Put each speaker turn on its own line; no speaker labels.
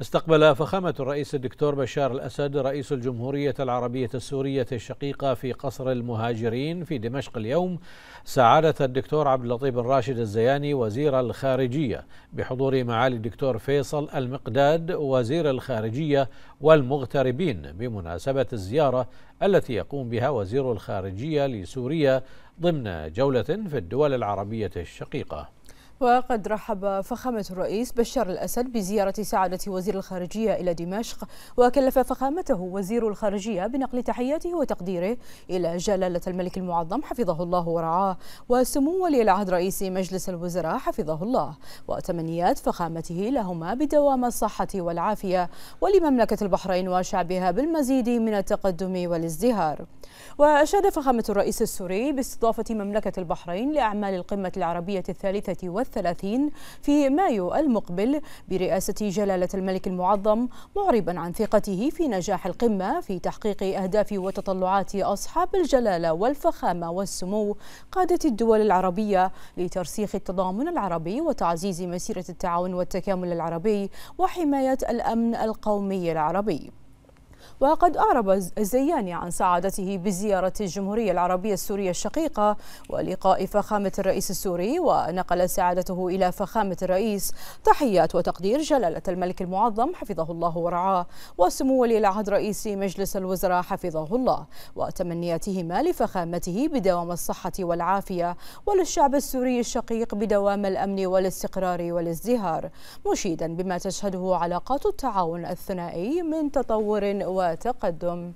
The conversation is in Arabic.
استقبل فخامة الرئيس الدكتور بشار الأسد رئيس الجمهورية العربية السورية الشقيقة في قصر المهاجرين في دمشق اليوم سعادة الدكتور عبد اللطيف الراشد الزياني وزير الخارجية بحضور معالي الدكتور فيصل المقداد وزير الخارجية والمغتربين بمناسبة الزيارة التي يقوم بها وزير الخارجية لسوريا ضمن جولة في الدول العربية الشقيقة
وقد رحب فخامة الرئيس بشار الأسد بزيارة سعادة وزير الخارجية إلى دمشق وكلف فخامته وزير الخارجية بنقل تحياته وتقديره إلى جلالة الملك المعظم حفظه الله ورعاه وسمو ولي العهد رئيس مجلس الوزراء حفظه الله وتمنيات فخامته لهما بدوام الصحة والعافية ولمملكة البحرين وشعبها بالمزيد من التقدم والازدهار وأشاد فخامة الرئيس السوري باستضافة مملكة البحرين لأعمال القمة العربية الثالثة والثالثة الثلاثين في مايو المقبل برئاسة جلالة الملك المعظم معربا عن ثقته في نجاح القمة في تحقيق أهداف وتطلعات أصحاب الجلالة والفخامة والسمو قادة الدول العربية لترسيخ التضامن العربي وتعزيز مسيرة التعاون والتكامل العربي وحماية الأمن القومي العربي وقد أعرب الزياني عن سعادته بزيارة الجمهورية العربية السورية الشقيقة ولقاء فخامة الرئيس السوري ونقل سعادته إلى فخامة الرئيس تحيات وتقدير جلالة الملك المعظم حفظه الله ورعاه وسمو ولي العهد رئيس مجلس الوزراء حفظه الله وتمنياتهما لفخامته بدوام الصحة والعافية وللشعب السوري الشقيق بدوام الأمن والاستقرار والازدهار مشيدا بما تشهده علاقات التعاون الثنائي من تطور و وتقدم